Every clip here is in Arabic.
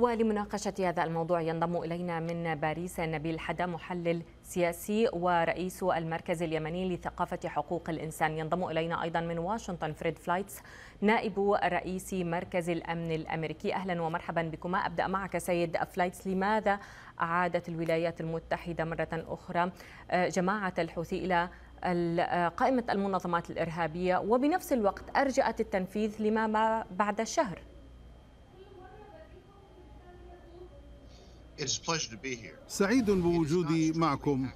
ولمناقشة هذا الموضوع ينضم إلينا من باريس نبيل حدا محلل سياسي ورئيس المركز اليمني لثقافة حقوق الإنسان ينضم إلينا أيضا من واشنطن فريد فلايتس نائب رئيس مركز الأمن الأمريكي أهلا ومرحبا بكما أبدأ معك سيد فلايتس لماذا أعادت الولايات المتحدة مرة أخرى آه، جماعة الحوثي إلى آه، قائمة المنظمات الإرهابية وبنفس الوقت أرجأت التنفيذ لما بعد الشهر سعيد بوجودي معكم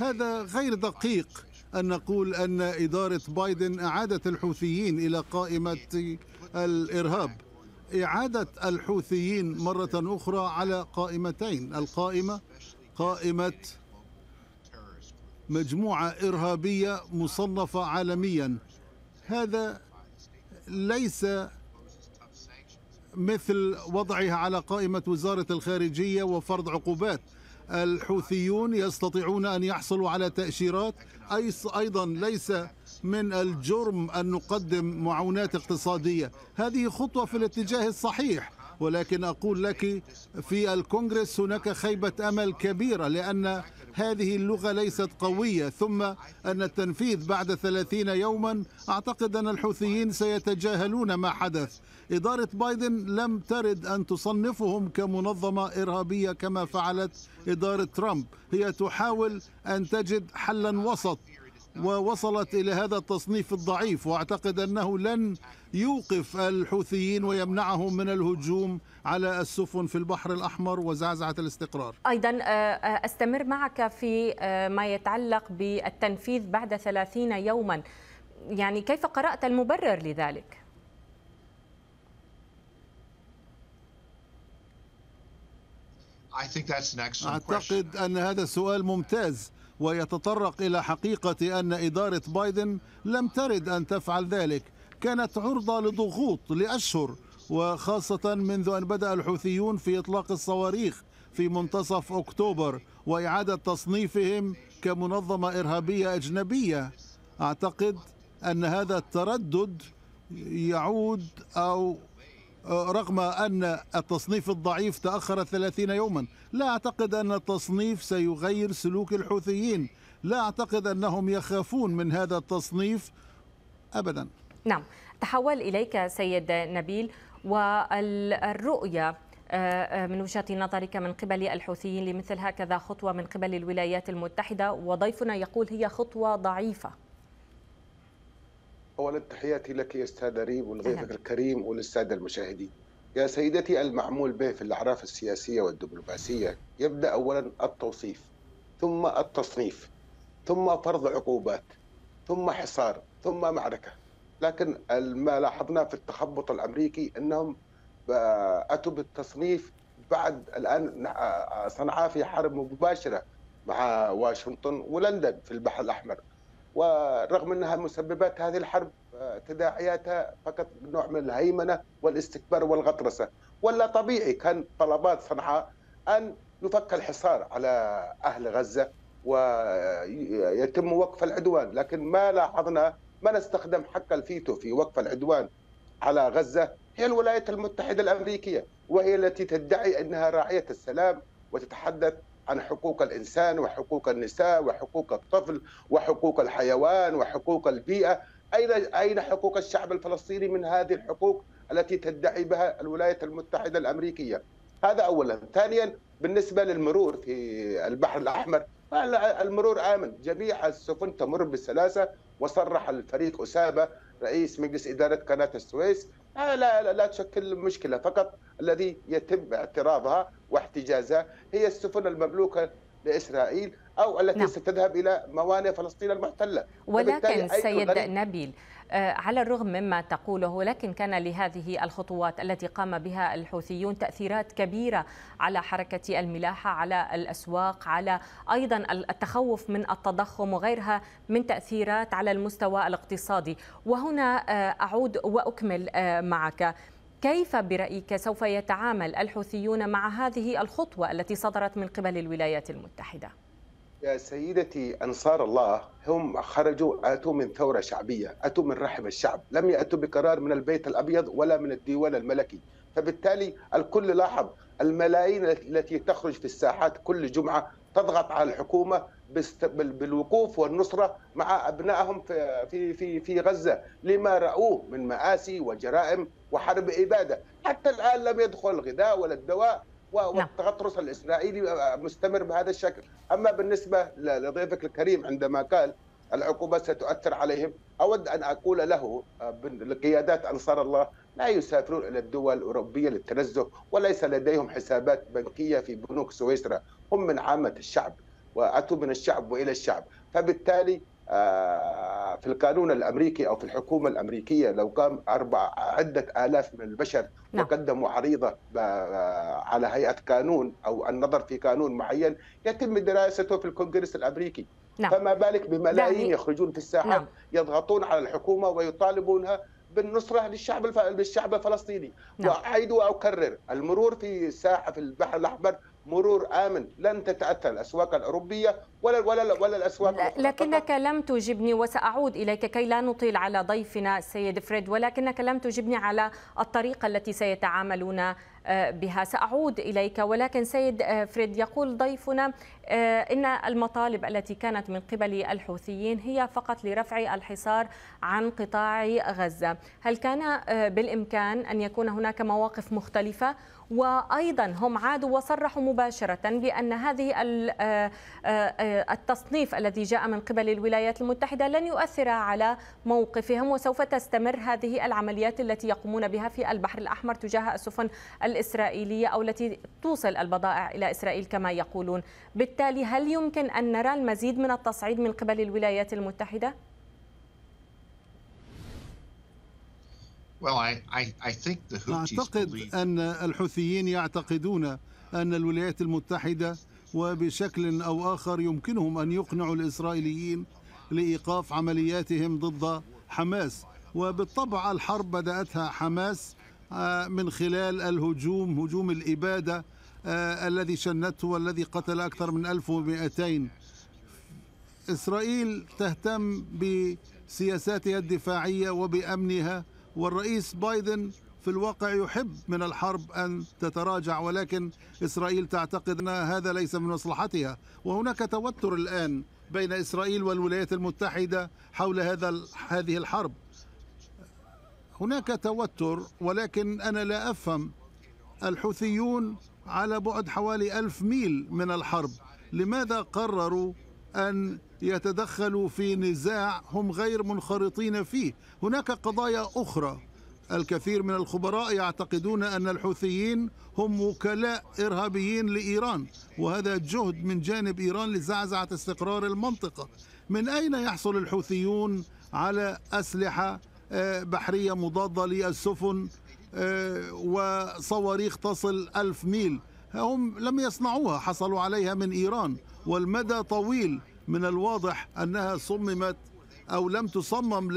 هذا غير دقيق أن نقول أن إدارة بايدن أعادت الحوثيين إلى قائمة الإرهاب إعادة الحوثيين مرة أخرى على قائمتين القائمة قائمة مجموعة إرهابية مصنفة عالميا هذا ليس مثل وضعها على قائمة وزارة الخارجية وفرض عقوبات الحوثيون يستطيعون أن يحصلوا على تأشيرات أيضا ليس من الجرم أن نقدم معونات اقتصادية هذه خطوة في الاتجاه الصحيح ولكن أقول لك في الكونغرس هناك خيبة أمل كبيرة لأن هذه اللغة ليست قوية ثم أن التنفيذ بعد ثلاثين يوما أعتقد أن الحوثيين سيتجاهلون ما حدث إدارة بايدن لم ترد أن تصنفهم كمنظمة إرهابية كما فعلت إدارة ترامب هي تحاول أن تجد حلا وسط نعم. ووصلت إلى هذا التصنيف الضعيف وأعتقد أنه لن يوقف الحوثيين ويمنعهم من الهجوم على السفن في البحر الأحمر وزعزعة الاستقرار أيضا آه، آه، أستمر معك في آه، ما يتعلق بالتنفيذ بعد ثلاثين يوما يعني كيف قرأت المبرر لذلك؟ أعتقد أن هذا سؤال ممتاز ويتطرق إلى حقيقة أن إدارة بايدن لم ترد أن تفعل ذلك كانت عرضة لضغوط لأشهر وخاصة منذ أن بدأ الحوثيون في إطلاق الصواريخ في منتصف أكتوبر وإعادة تصنيفهم كمنظمة إرهابية أجنبية أعتقد أن هذا التردد يعود أو آه، رغم أن التصنيف الضعيف تأخر 30 يوما لا أعتقد أن التصنيف سيغير سلوك الحوثيين لا أعتقد أنهم يخافون من هذا التصنيف أبدا نعم تحول إليك سيد نبيل والرؤية آه، آه، من وجهة نظرك من قبل الحوثيين لمثل هكذا خطوة من قبل الولايات المتحدة وضيفنا يقول هي خطوة ضعيفة أولا تحياتي لك يا أستاذ ريم ولضيفك الكريم وللسادة المشاهدين يا سيدتي المعمول به في الأعراف السياسية والدبلوماسية يبدأ أولا التوصيف ثم التصنيف ثم فرض عقوبات ثم حصار ثم معركة لكن ما لاحظناه في التخبط الأمريكي أنهم آه، أتوا بالتصنيف بعد الآن آه، آه، صنعاء في حرب مباشرة مع واشنطن ولندن في البحر الأحمر ورغم انها مسببات هذه الحرب آه، تداعياتها فقط نوع من الهيمنه والاستكبار والغطرسه، ولا طبيعي كان طلبات صنعاء ان يفك الحصار على اهل غزه ويتم وقف العدوان، لكن ما لاحظنا من استخدم حق الفيتو في وقف العدوان على غزه هي الولايات المتحده الامريكيه، وهي التي تدعي انها راعيه السلام وتتحدث عن حقوق الانسان وحقوق النساء وحقوق الطفل وحقوق الحيوان وحقوق البيئه اين اين حقوق الشعب الفلسطيني من هذه الحقوق التي تدعي بها الولايات المتحده الامريكيه هذا اولا ثانيا بالنسبه للمرور في البحر الاحمر المرور امن جميع السفن تمر بسلاسه وصرح الفريق اسامه رئيس مجلس اداره قناه السويس آه، لا لا لا تشكل مشكله فقط الذي يتم اعتراضها واحتجازها هي السفن المملوكه لاسرائيل او التي نعم. ستذهب الى موانئ فلسطين المحتله ولكن سيد نبيل آه، على الرغم مما تقوله ولكن كان لهذه الخطوات التي قام بها الحوثيون تأثيرات كبيرة على حركة الملاحة على الأسواق على أيضا التخوف من التضخم وغيرها من تأثيرات على المستوى الاقتصادي وهنا آه، أعود وأكمل آه، معك كيف برأيك سوف يتعامل الحوثيون مع هذه الخطوة التي صدرت من قبل الولايات المتحدة؟ يا سيدتي أنصار الله هم خرجوا أتوا من ثورة شعبية أتوا من رحم الشعب لم يأتوا بقرار من البيت الأبيض ولا من الديوان الملكي فبالتالي الكل لاحظ الملايين التي تخرج في الساحات كل جمعة تضغط على الحكومة بالوقوف والنصرة مع أبنائهم في في في غزة لما رأوه من مآسي وجرائم وحرب إبادة حتى الآن لم يدخل الغذاء ولا الدواء نعم. والتغطرس الاسرائيلي آه، آه، مستمر بهذا الشكل، اما بالنسبه لضيفك الكريم عندما قال العقوبات ستؤثر عليهم، اود ان اقول له آه، لقيادات انصار الله لا يسافرون الى الدول الاوروبيه للتنزه وليس لديهم حسابات بنكيه في بنوك سويسرا، هم من عامه الشعب واتوا من الشعب والى الشعب، فبالتالي آه، في القانون الامريكي او في الحكومه الامريكيه لو قام اربع عده الاف من البشر نعم. وقدموا عريضه على هيئه قانون او النظر في قانون معين يتم دراسته في الكونغرس الامريكي نعم. فما بالك بملايين يعني يخرجون في الساحه نعم. يضغطون على الحكومه ويطالبونها بالنصرة للشعب الف... للشعب الفلسطيني نعم. وأعيد وأكرر المرور في ساحة في البحر الأحمر مرور امن لن تتاثر الاسواق الاوروبيه ولا ولا ولا الاسواق لكنك لم تجبني وساعود اليك كي لا نطيل على ضيفنا السيد فريد ولكنك لم تجبني على الطريقه التي سيتعاملون آه، بها سأعود إليك ولكن سيد آه، فريد يقول ضيفنا آه، إن المطالب التي كانت من قبل الحوثيين هي فقط لرفع الحصار عن قطاع غزة هل كان بالإمكان أن يكون هناك مواقف مختلفة وأيضا هم عادوا وصرحوا مباشرة بأن هذه التصنيف الذي جاء من قبل الولايات المتحدة لن يؤثر على موقفهم وسوف تستمر هذه العمليات التي يقومون بها في البحر الأحمر تجاه السفن الإسرائيلية أو التي توصل البضائع إلى إسرائيل كما يقولون بالتالي هل يمكن أن نرى المزيد من التصعيد من قبل الولايات المتحدة؟ أعتقد أن الحوثيين يعتقدون أن الولايات المتحدة وبشكل أو آخر يمكنهم أن يقنعوا الإسرائيليين لإيقاف عملياتهم ضد حماس وبالطبع الحرب بدأتها حماس آه، من خلال الهجوم هجوم الإبادة آه، الذي شنته والذي قتل أكثر من 1200 إسرائيل تهتم بسياساتها الدفاعية وبأمنها والرئيس بايدن في الواقع يحب من الحرب أن تتراجع ولكن إسرائيل تعتقد أن هذا ليس من مصلحتها وهناك توتر الآن بين إسرائيل والولايات المتحدة حول هذا هذه الحرب هناك توتر ولكن أنا لا أفهم الحوثيون على بعد حوالي ألف ميل من الحرب لماذا قرروا أن يتدخلوا في نزاع هم غير منخرطين فيه هناك قضايا أخرى الكثير من الخبراء يعتقدون أن الحوثيين هم وكلاء إرهابيين لإيران وهذا جهد من جانب إيران لزعزعة استقرار المنطقة من أين يحصل الحوثيون على أسلحة آه، بحرية مضادة للسفن آه، وصواريخ تصل ألف ميل هم لم يصنعوها حصلوا عليها من إيران والمدى طويل من الواضح أنها صممت أو لم تصمم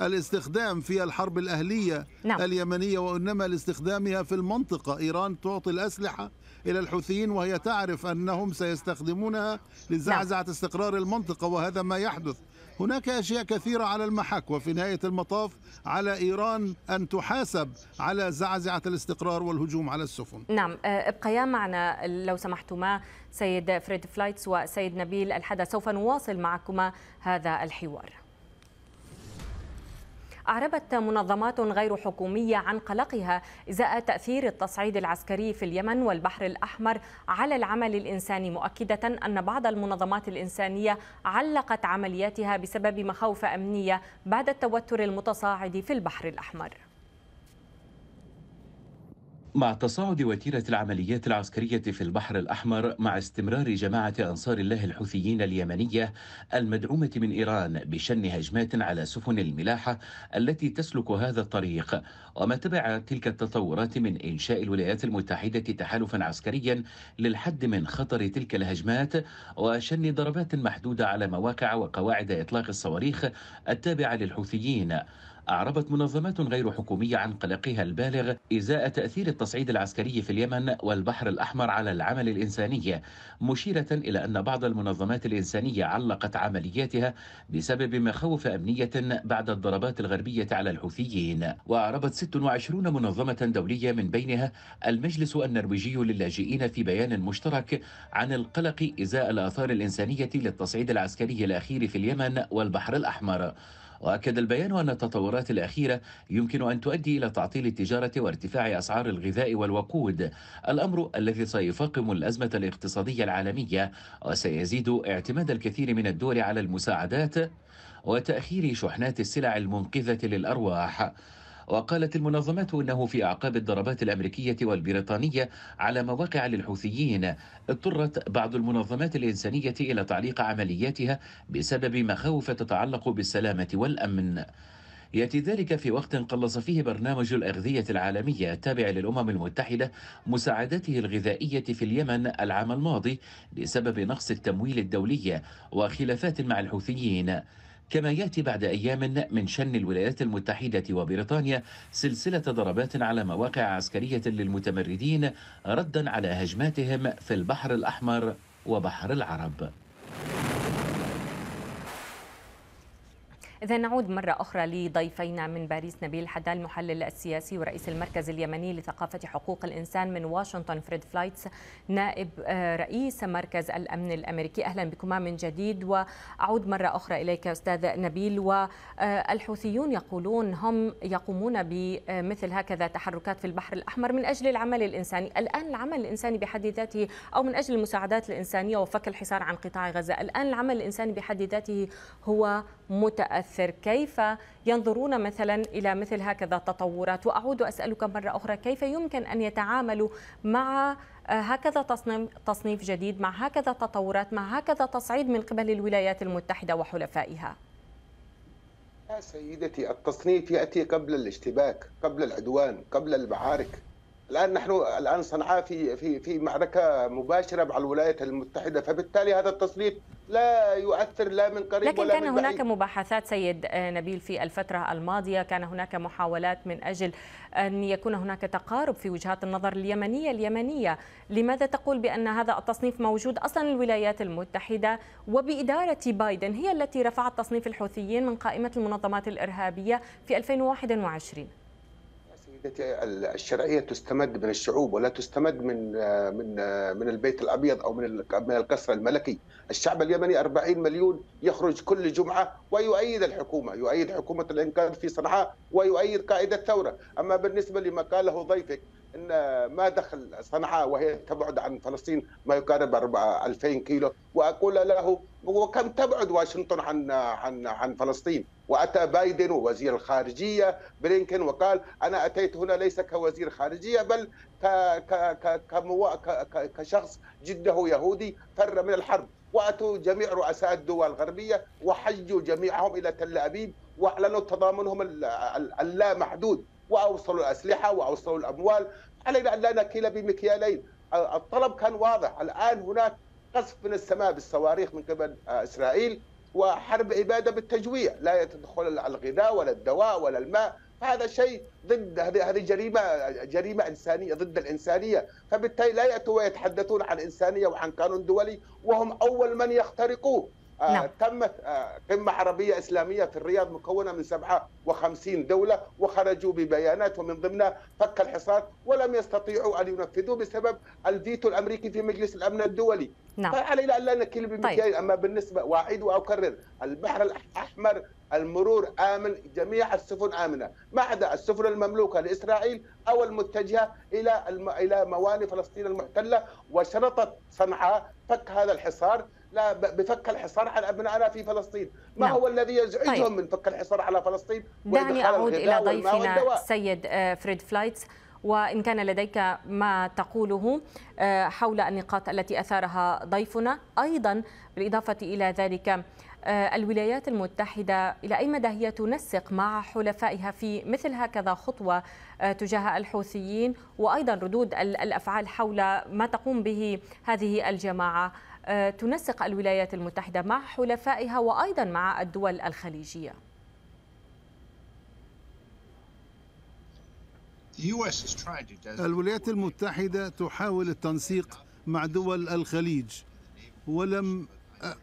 الاستخدام في الحرب الأهلية نعم. اليمنية وإنما لاستخدامها في المنطقة إيران تعطي الأسلحة إلى الحوثيين وهي تعرف أنهم سيستخدمونها لزعزعة نعم. استقرار المنطقة وهذا ما يحدث هناك أشياء كثيرة على المحك وفي نهاية المطاف على إيران أن تحاسب على زعزعة الاستقرار والهجوم على السفن نعم آه، ابقيا معنا لو سمحتما سيد فريد فلايتس وسيد نبيل الحدث سوف نواصل معكما هذا الحوار أعربت منظمات غير حكومية عن قلقها إزاء تأثير التصعيد العسكري في اليمن والبحر الأحمر على العمل الإنساني مؤكدة أن بعض المنظمات الإنسانية علقت عملياتها بسبب مخاوف أمنية بعد التوتر المتصاعد في البحر الأحمر مع تصاعد وتيرة العمليات العسكرية في البحر الأحمر مع استمرار جماعة أنصار الله الحوثيين اليمنية المدعومة من إيران بشن هجمات على سفن الملاحة التي تسلك هذا الطريق وما تبع تلك التطورات من إنشاء الولايات المتحدة تحالفا عسكريا للحد من خطر تلك الهجمات وشن ضربات محدودة على مواقع وقواعد إطلاق الصواريخ التابعة للحوثيين أعربت منظمات غير حكومية عن قلقها البالغ إزاء تأثير التصعيد العسكري في اليمن والبحر الأحمر على العمل الإنساني مشيرة إلى أن بعض المنظمات الإنسانية علقت عملياتها بسبب مخاوف أمنية بعد الضربات الغربية على الحوثيين وأعربت 26 منظمة دولية من بينها المجلس النرويجي للاجئين في بيان مشترك عن القلق إزاء الآثار الإنسانية للتصعيد العسكري الأخير في اليمن والبحر الأحمر وأكد البيان أن التطورات الأخيرة يمكن أن تؤدي إلى تعطيل التجارة وارتفاع أسعار الغذاء والوقود الأمر الذي سيفاقم الأزمة الاقتصادية العالمية وسيزيد اعتماد الكثير من الدول على المساعدات وتأخير شحنات السلع المنقذة للأرواح وقالت المنظمات أنه في أعقاب الضربات الأمريكية والبريطانية على مواقع للحوثيين اضطرت بعض المنظمات الإنسانية إلى تعليق عملياتها بسبب مخاوف تتعلق بالسلامة والأمن ياتي ذلك في وقت قلص فيه برنامج الاغذيه العالميه التابع للامم المتحده مساعدته الغذائيه في اليمن العام الماضي بسبب نقص التمويل الدولي وخلافات مع الحوثيين كما ياتي بعد ايام من شن الولايات المتحده وبريطانيا سلسله ضربات على مواقع عسكريه للمتمردين ردا على هجماتهم في البحر الاحمر وبحر العرب إذا نعود مرة أخرى لضيفينا من باريس نبيل حدا المحلل السياسي ورئيس المركز اليمني لثقافة حقوق الإنسان من واشنطن فريد فلايتس نائب آه، رئيس مركز الأمن الأمريكي أهلا بكما من جديد وأعود مرة أخرى إليك أستاذ نبيل والحوثيون آه، يقولون هم يقومون بمثل هكذا تحركات في البحر الأحمر من أجل العمل الإنساني الآن العمل الإنساني بحد ذاته أو من أجل المساعدات الإنسانية وفك الحصار عن قطاع غزة الآن العمل الإنساني بحد ذاته هو متأثر كيف ينظرون مثلا إلى مثل هكذا التطورات وأعود أسألك مرة أخرى كيف يمكن أن يتعاملوا مع آه، هكذا تصنيف, تصنيف جديد مع هكذا تطورات مع هكذا تصعيد من قبل الولايات المتحدة وحلفائها يا سيدتي التصنيف يأتي قبل الاشتباك قبل العدوان قبل المعارك الان نحن الان صنعاء في في في معركه مباشره مع الولايات المتحده فبالتالي هذا التصنيف لا يؤثر لا من قريب لكن ولا كان من بعيد. هناك مباحثات سيد آه، نبيل في الفتره الماضيه كان هناك محاولات من اجل ان يكون هناك تقارب في وجهات النظر اليمنيه اليمنيه لماذا تقول بان هذا التصنيف موجود اصلا الولايات المتحده وباداره بايدن هي التي رفعت تصنيف الحوثيين من قائمه المنظمات الارهابيه في 2021 الشرعيه تستمد من الشعوب ولا تستمد من من من البيت الابيض او من من القصر الملكي، الشعب اليمني 40 مليون يخرج كل جمعه ويؤيد الحكومه، يؤيد حكومه الانقاذ في صنعاء ويؤيد قائد الثوره، اما بالنسبه لما قاله ضيفك ان ما دخل صنعاء وهي تبعد عن فلسطين ما يقارب 2000 كيلو واقول له وكم تبعد واشنطن عن عن عن فلسطين واتى بايدن ووزير الخارجيه بلينكن وقال انا اتيت هنا ليس كوزير خارجيه بل ك ك ك ك كشخص جده يهودي فر من الحرب واتوا جميع رؤساء الدول الغربيه وحجوا جميعهم الى تل ابيب واعلنوا تضامنهم اللامحدود واوصلوا الاسلحه واوصلوا الاموال علينا ان لا نكيل بمكيالين الطلب كان واضح الان هناك قصف من السماء بالصواريخ من قبل آه، اسرائيل وحرب اباده بالتجويع لا تدخل الغذاء ولا الدواء ولا الماء هذا شيء ضد هذه جريمه جريمه انسانيه ضد الانسانيه فبالتالي لا ياتوا ويتحدثون عن انسانيه وعن قانون دولي وهم اول من يخترقوه آه، نعم. تمت آه، قمة عربية إسلامية في الرياض مكونة من 57 دولة وخرجوا ببيانات ومن ضمنها فك الحصار ولم يستطيعوا أن ينفذوا بسبب الفيتو الأمريكي في مجلس الأمن الدولي نعم. فعلينا طيب، أن لا نكل بمكيال طيب. أما بالنسبة وأعيد وأكرر البحر الأحمر المرور آمن جميع السفن آمنة ما عدا السفن المملوكة لإسرائيل أو المتجهة إلى إلى موانئ فلسطين المحتلة وشرطت صنعاء فك هذا الحصار لا بفك الحصار على ابنائنا في فلسطين، ما نعم. هو الذي يزعجهم طيب. من فك الحصار على فلسطين؟ دعني اعود الى ضيفنا السيد آه، فريد فلايتس وان كان لديك ما تقوله آه، حول النقاط التي اثارها ضيفنا، ايضا بالاضافه الى ذلك آه، الولايات المتحدة إلى أي مدى هي تنسق مع حلفائها في مثل هكذا خطوة تجاه الحوثيين وأيضا ردود الأفعال حول ما تقوم به هذه الجماعة آه، تنسق الولايات المتحدة مع حلفائها وأيضا مع الدول الخليجية الولايات المتحدة تحاول التنسيق مع دول الخليج ولم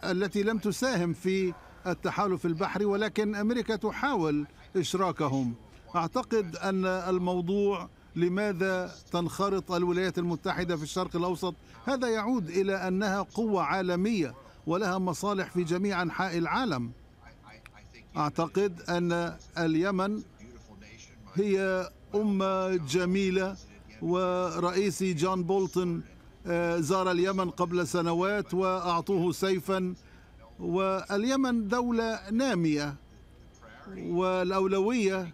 التي لم تساهم في التحالف البحري ولكن أمريكا تحاول إشراكهم أعتقد أن الموضوع لماذا تنخرط الولايات المتحدة في الشرق الأوسط هذا يعود إلى أنها قوة عالمية ولها مصالح في جميع أنحاء العالم أعتقد أن اليمن هي أمة جميلة ورئيسي جون بولتون آه، زار اليمن قبل سنوات وأعطوه سيفا واليمن دولة نامية والأولوية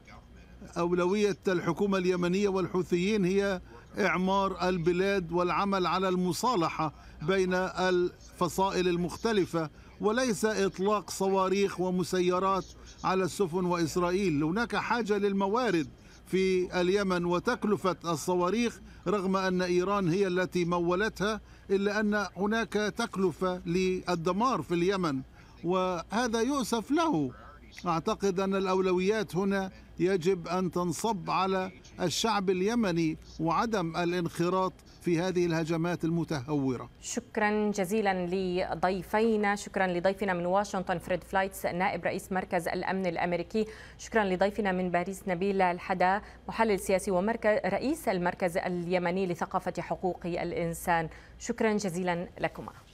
أولوية الحكومة اليمنية والحوثيين هي إعمار البلاد والعمل على المصالحة بين الفصائل المختلفة وليس إطلاق صواريخ ومسيرات على السفن وإسرائيل هناك حاجة للموارد في اليمن وتكلفة الصواريخ رغم أن إيران هي التي مولتها إلا أن هناك تكلفة للدمار في اليمن وهذا يؤسف له أعتقد أن الأولويات هنا يجب أن تنصب على الشعب اليمني وعدم الانخراط في هذه الهجمات المتهورة شكرا جزيلا لضيفينا شكرا لضيفنا من واشنطن فريد فلايتس نائب رئيس مركز الأمن الأمريكي شكرا لضيفنا من باريس نبيل الحدا محلل سياسي ومركز رئيس المركز اليمني لثقافة حقوق الإنسان شكرا جزيلا لكما